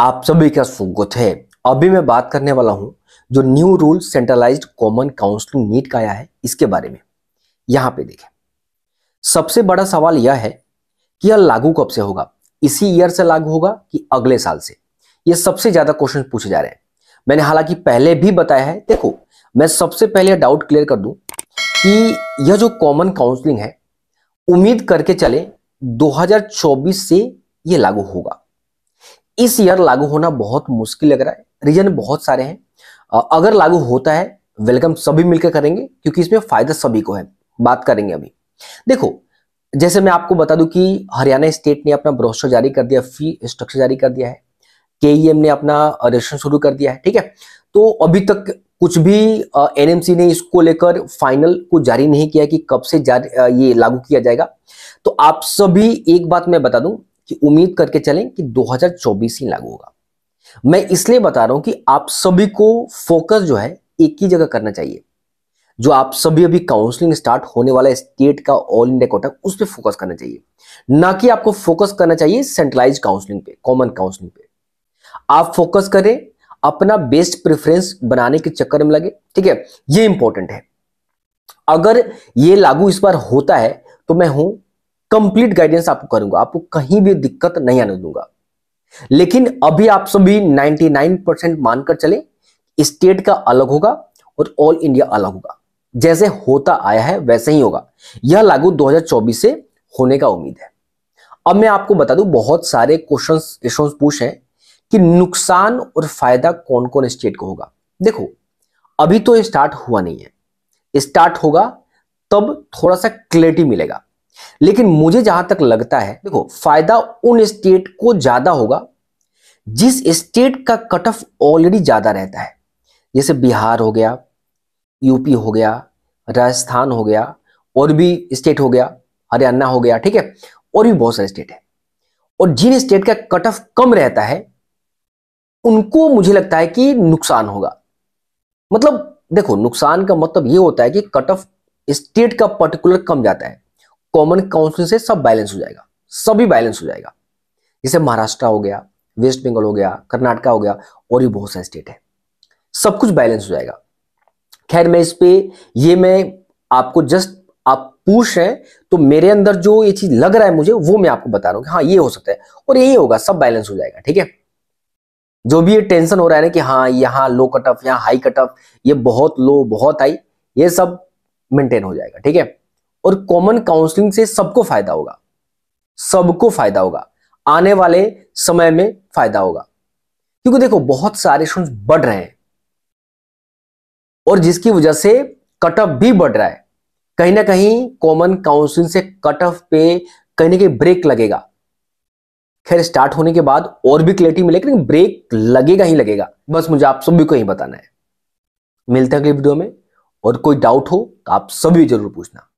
आप सभी का स्वागत है अभी मैं बात करने वाला हूं जो new rule centralised common counselling NEET का आया है इसके बारे में यहां पे देखें सबसे बड़ा सवाल यह है कि यह लागू कब से होगा इसी ईयर से लागू होगा कि अगले साल से यह सबसे ज्यादा क्वेश्चन पूछे जा रहे हैं मैंने हालांकि पहले भी बताया है देखो मैं सबसे पहले डाउट क्लियर कर दू कि यह जो कॉमन काउंसलिंग है उम्मीद करके चले 2024 से यह लागू होगा इस ईयर लागू होना बहुत मुश्किल लग रहा है रीजन बहुत सारे हैं अगर लागू होता है वेलकम सभी मिलकर करेंगे क्योंकि इसमें फायदा सभी को है बात करेंगे अभी देखो जैसे मैं आपको बता दूं कि हरियाणा स्टेट ने अपना ब्रोशर जारी कर दिया फी स्ट्रक्चर जारी कर दिया है के e ने अपना रजिस्ट्रेशन शुरू कर दिया है ठीक है तो अभी तक कुछ भी एनएमसी ने इसको लेकर फाइनल को जारी नहीं किया कि कब से जारी ये लागू किया जाएगा तो आप सभी एक बात मैं बता दूं कि उम्मीद करके चलें कि 2024 ही लागू होगा मैं इसलिए बता रहा हूं कि आप सभी को फोकस जो है एक ही जगह करना चाहिए जो आप सभी अभी काउंसलिंग स्टार्ट होने वाला स्टेट का ऑल इंडिया कोटा उस पर फोकस करना चाहिए ना कि आपको फोकस करना चाहिए सेंट्रलाइज काउंसलिंग पे कॉमन काउंसलिंग पे आप फोकस करें अपना बेस्ट प्रेफरेंस बनाने के चक्कर में लगे ठीक है ये इंपॉर्टेंट है अगर ये लागू इस बार होता है तो मैं हूं कंप्लीट गाइडेंस आपको करूंगा आपको कहीं भी दिक्कत नहीं आने दूंगा लेकिन अभी आप सभी 99 परसेंट मानकर चले स्टेट का अलग होगा और ऑल इंडिया अलग होगा जैसे होता आया है वैसे ही होगा यह लागू 2024 से होने का उम्मीद है अब मैं आपको बता दूं बहुत सारे क्वेश्चन पूछ पूछे कि नुकसान और फायदा कौन कौन स्टेट को होगा देखो अभी तो स्टार्ट हुआ नहीं है स्टार्ट होगा तब थोड़ा सा क्लेरिटी मिलेगा लेकिन मुझे जहां तक लगता है देखो फायदा उन स्टेट को ज्यादा होगा जिस स्टेट का कट ऑफ ऑलरेडी ज्यादा रहता है जैसे बिहार हो गया यूपी हो गया राजस्थान हो गया और भी स्टेट हो गया हरियाणा हो गया ठीक है और भी बहुत सारे स्टेट है और जिन स्टेट का कट ऑफ कम रहता है उनको मुझे लगता है कि नुकसान होगा मतलब देखो नुकसान का मतलब यह होता है कि कट ऑफ स्टेट का पर्टिकुलर कम जाता है कॉमन काउंसिल से सब बैलेंस हो जाएगा सभी बैलेंस हो जाएगा जैसे महाराष्ट्र हो गया वेस्ट बंगाल हो गया कर्नाटका हो गया और भी बहुत सारे स्टेट है सब कुछ बैलेंस हो जाएगा खैर मैं इस पर ये मैं आपको जस्ट आप पूछ रहे तो मेरे अंदर जो ये चीज लग रहा है मुझे वो मैं आपको बता रहा हूँ हाँ ये हो सकता है और यही होगा सब बैलेंस हो जाएगा ठीक है जो भी ये टेंशन हो रहा है ना कि हाँ यहाँ लो कट ऑफ यहाँ हाई कट ऑफ ये बहुत लो बहुत हाई ये सब मेंटेन हो जाएगा ठीक है और कॉमन काउंसलिंग से सबको फायदा होगा सबको फायदा होगा आने वाले समय में फायदा होगा क्योंकि देखो बहुत सारे स्टूडेंट बढ़ रहे हैं और जिसकी वजह से कट ऑफ भी बढ़ रहा है कहीं ना कहीं कॉमन काउंसिलिंग से कट ऑफ पे कहीं ना कहीं ब्रेक लगेगा खैर स्टार्ट होने के बाद और भी क्लियरिटी मिलेगी लेकिन ब्रेक लगेगा ही लगेगा बस मुझे आप सभी को ही बताना है मिलते हैं अगले वीडियो में और कोई डाउट हो तो आप सभी जरूर पूछना